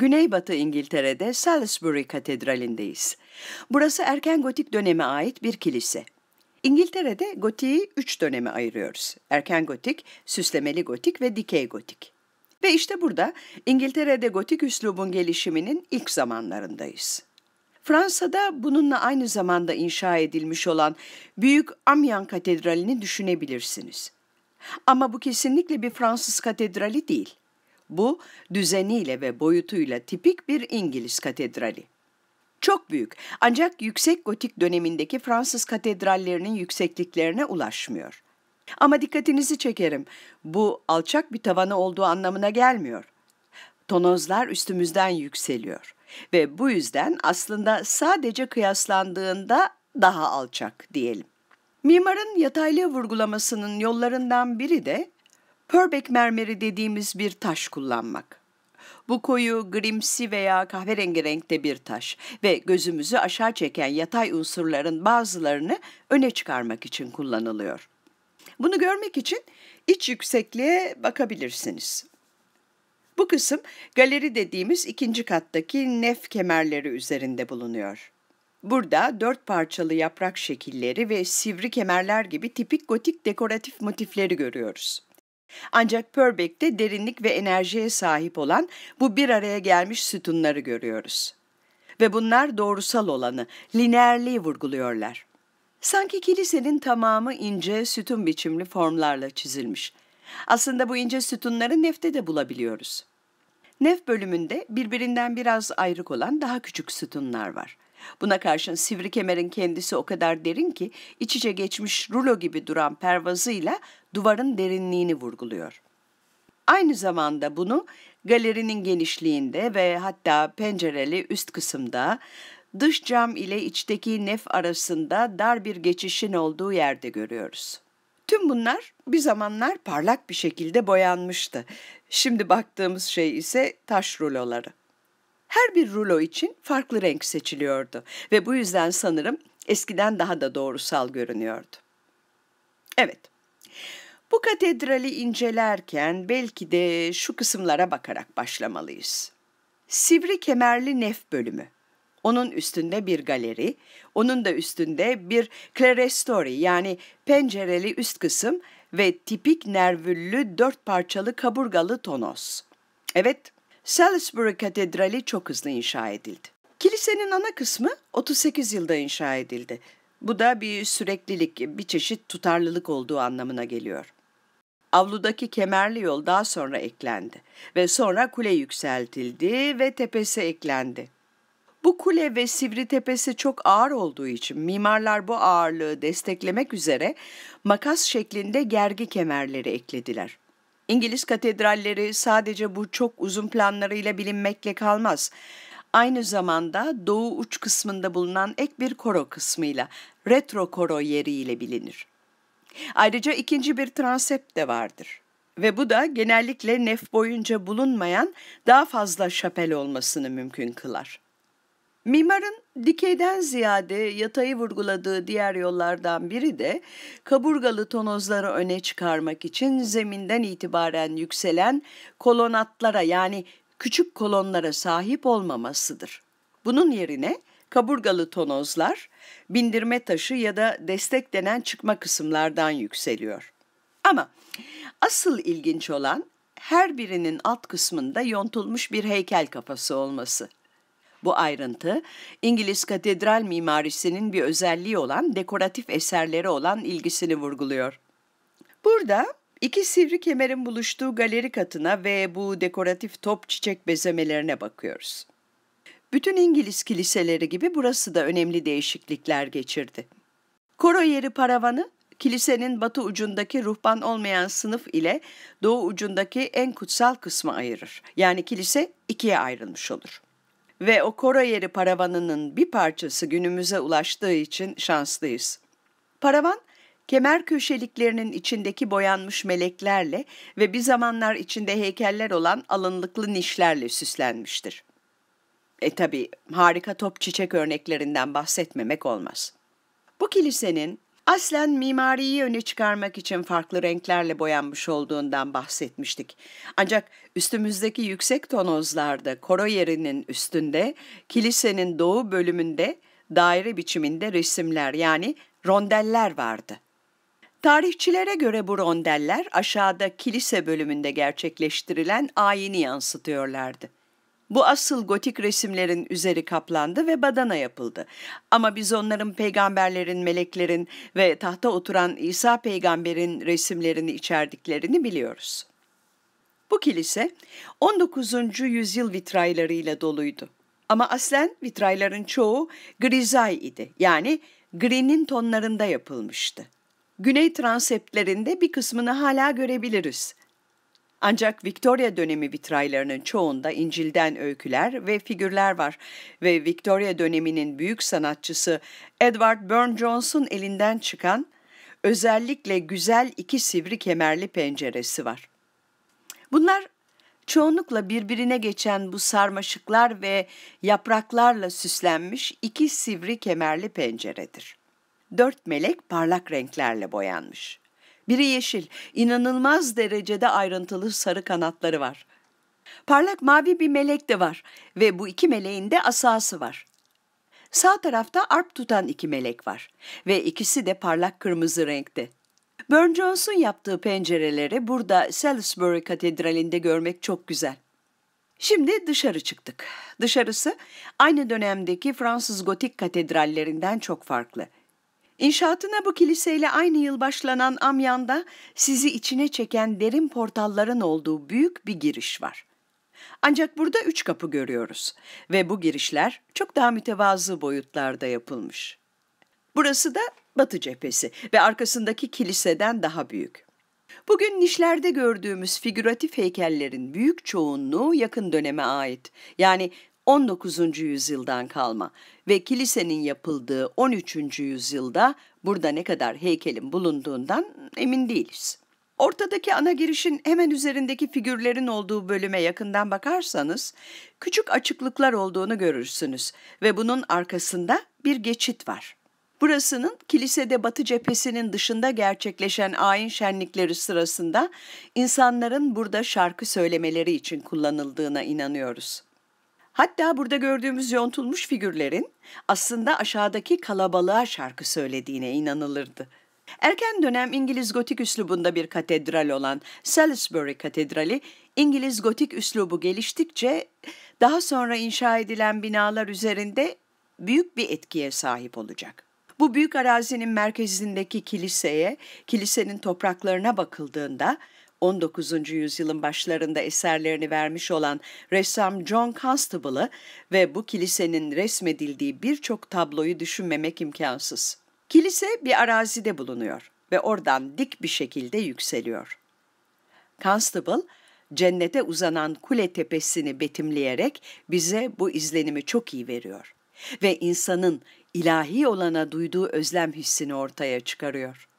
Güneybatı İngiltere'de Salisbury Katedrali'ndeyiz. Burası erken gotik döneme ait bir kilise. İngiltere'de gotiği üç döneme ayırıyoruz. Erken gotik, süslemeli gotik ve dikey gotik. Ve işte burada İngiltere'de gotik üslubun gelişiminin ilk zamanlarındayız. Fransa'da bununla aynı zamanda inşa edilmiş olan Büyük Amiens Katedrali'ni düşünebilirsiniz. Ama bu kesinlikle bir Fransız katedrali değil. Bu düzeniyle ve boyutuyla tipik bir İngiliz katedrali. Çok büyük ancak yüksek gotik dönemindeki Fransız katedrallerinin yüksekliklerine ulaşmıyor. Ama dikkatinizi çekerim, bu alçak bir tavanı olduğu anlamına gelmiyor. Tonozlar üstümüzden yükseliyor ve bu yüzden aslında sadece kıyaslandığında daha alçak diyelim. Mimarın yataylı vurgulamasının yollarından biri de Purbeck mermeri dediğimiz bir taş kullanmak. Bu koyu, grimsi veya kahverengi renkte bir taş ve gözümüzü aşağı çeken yatay unsurların bazılarını öne çıkarmak için kullanılıyor. Bunu görmek için iç yüksekliğe bakabilirsiniz. Bu kısım galeri dediğimiz ikinci kattaki nef kemerleri üzerinde bulunuyor. Burada dört parçalı yaprak şekilleri ve sivri kemerler gibi tipik gotik dekoratif motifleri görüyoruz. Ancak Purbeck'te derinlik ve enerjiye sahip olan bu bir araya gelmiş sütunları görüyoruz. Ve bunlar doğrusal olanı, lineerliği vurguluyorlar. Sanki kilisenin tamamı ince, sütun biçimli formlarla çizilmiş. Aslında bu ince sütunları nefte de bulabiliyoruz. Nef bölümünde birbirinden biraz ayrık olan daha küçük sütunlar var. Buna karşın sivri kemerin kendisi o kadar derin ki iç içe geçmiş rulo gibi duran pervazıyla duvarın derinliğini vurguluyor. Aynı zamanda bunu galerinin genişliğinde ve hatta pencereli üst kısımda dış cam ile içteki nef arasında dar bir geçişin olduğu yerde görüyoruz. Tüm bunlar bir zamanlar parlak bir şekilde boyanmıştı. Şimdi baktığımız şey ise taş ruloları her bir rulo için farklı renk seçiliyordu ve bu yüzden sanırım eskiden daha da doğrusal görünüyordu. Evet, bu katedrali incelerken belki de şu kısımlara bakarak başlamalıyız. Sivri kemerli nef bölümü. Onun üstünde bir galeri, onun da üstünde bir clerestory yani pencereli üst kısım ve tipik nervüllü dört parçalı kaburgalı tonos. Evet, Salisbury Katedrali çok hızlı inşa edildi. Kilisenin ana kısmı 38 yılda inşa edildi. Bu da bir süreklilik, bir çeşit tutarlılık olduğu anlamına geliyor. Avludaki kemerli yol daha sonra eklendi ve sonra kule yükseltildi ve tepesi eklendi. Bu kule ve sivri tepesi çok ağır olduğu için mimarlar bu ağırlığı desteklemek üzere makas şeklinde gergi kemerleri eklediler. İngiliz katedralleri sadece bu çok uzun planlarıyla bilinmekle kalmaz. Aynı zamanda doğu uç kısmında bulunan ek bir koro kısmıyla, retro koro yeriyle bilinir. Ayrıca ikinci bir transept de vardır ve bu da genellikle nef boyunca bulunmayan daha fazla şapel olmasını mümkün kılar. Mimarın dikeyden ziyade yatayı vurguladığı diğer yollardan biri de kaburgalı tonozları öne çıkarmak için zeminden itibaren yükselen kolonatlara yani küçük kolonlara sahip olmamasıdır. Bunun yerine kaburgalı tonozlar bindirme taşı ya da destek denen çıkma kısımlardan yükseliyor. Ama asıl ilginç olan her birinin alt kısmında yontulmuş bir heykel kafası olması. Bu ayrıntı İngiliz katedral mimarisinin bir özelliği olan dekoratif eserlere olan ilgisini vurguluyor. Burada iki sivri kemerin buluştuğu galeri katına ve bu dekoratif top çiçek bezemelerine bakıyoruz. Bütün İngiliz kiliseleri gibi burası da önemli değişiklikler geçirdi. Koro yeri paravanı kilisenin batı ucundaki ruhban olmayan sınıf ile doğu ucundaki en kutsal kısmı ayırır. Yani kilise ikiye ayrılmış olur ve o Koroyeri paravanının bir parçası günümüze ulaştığı için şanslıyız. Paravan, kemer köşeliklerinin içindeki boyanmış meleklerle ve bir zamanlar içinde heykeller olan alınlıklı nişlerle süslenmiştir. E tabi harika top çiçek örneklerinden bahsetmemek olmaz. Bu kilisenin aslen mimariyi öne çıkarmak için farklı renklerle boyanmış olduğundan bahsetmiştik. Ancak üstümüzdeki yüksek tonozlarda koro yerinin üstünde, kilisenin doğu bölümünde daire biçiminde resimler yani rondeller vardı. Tarihçilere göre bu rondeller aşağıda kilise bölümünde gerçekleştirilen ayini yansıtıyorlardı. Bu asıl gotik resimlerin üzeri kaplandı ve badana yapıldı. Ama biz onların peygamberlerin, meleklerin ve tahta oturan İsa peygamberin resimlerini içerdiklerini biliyoruz. Bu kilise 19. yüzyıl vitraylarıyla doluydu. Ama aslen vitrayların çoğu grizay idi. Yani greenin tonlarında yapılmıştı. Güney transeptlerinde bir kısmını hala görebiliriz. Ancak Victoria dönemi vitraylarının çoğunda İncil'den öyküler ve figürler var ve Victoria döneminin büyük sanatçısı Edward Burne jonesun elinden çıkan özellikle güzel iki sivri kemerli penceresi var. Bunlar çoğunlukla birbirine geçen bu sarmaşıklar ve yapraklarla süslenmiş iki sivri kemerli penceredir. Dört melek parlak renklerle boyanmış. Biri yeşil, inanılmaz derecede ayrıntılı sarı kanatları var. Parlak mavi bir melek de var ve bu iki meleğin de asası var. Sağ tarafta arp tutan iki melek var ve ikisi de parlak kırmızı renkte. Burne Jones'un yaptığı pencereleri burada Salisbury Katedrali'nde görmek çok güzel. Şimdi dışarı çıktık. Dışarısı aynı dönemdeki Fransız gotik katedrallerinden çok farklı. İnşaatına bu kiliseyle aynı yıl başlanan Amyan'da sizi içine çeken derin portalların olduğu büyük bir giriş var. Ancak burada üç kapı görüyoruz ve bu girişler çok daha mütevazı boyutlarda yapılmış. Burası da Batı cephesi ve arkasındaki kiliseden daha büyük. Bugün nişlerde gördüğümüz figüratif heykellerin büyük çoğunluğu yakın döneme ait. Yani 19. yüzyıldan kalma ve kilisenin yapıldığı 13. yüzyılda burada ne kadar heykelin bulunduğundan emin değiliz. Ortadaki ana girişin hemen üzerindeki figürlerin olduğu bölüme yakından bakarsanız küçük açıklıklar olduğunu görürsünüz ve bunun arkasında bir geçit var. Burasının kilisede batı cephesinin dışında gerçekleşen ayin şenlikleri sırasında insanların burada şarkı söylemeleri için kullanıldığına inanıyoruz. Hatta burada gördüğümüz yontulmuş figürlerin aslında aşağıdaki kalabalığa şarkı söylediğine inanılırdı. Erken dönem İngiliz gotik üslubunda bir katedral olan Salisbury Katedrali, İngiliz gotik üslubu geliştikçe daha sonra inşa edilen binalar üzerinde büyük bir etkiye sahip olacak. Bu büyük arazinin merkezindeki kiliseye, kilisenin topraklarına bakıldığında 19. yüzyılın başlarında eserlerini vermiş olan ressam John Constable'ı ve bu kilisenin resmedildiği birçok tabloyu düşünmemek imkansız. Kilise bir arazide bulunuyor ve oradan dik bir şekilde yükseliyor. Constable, cennete uzanan kule tepesini betimleyerek bize bu izlenimi çok iyi veriyor ve insanın ilahi olana duyduğu özlem hissini ortaya çıkarıyor.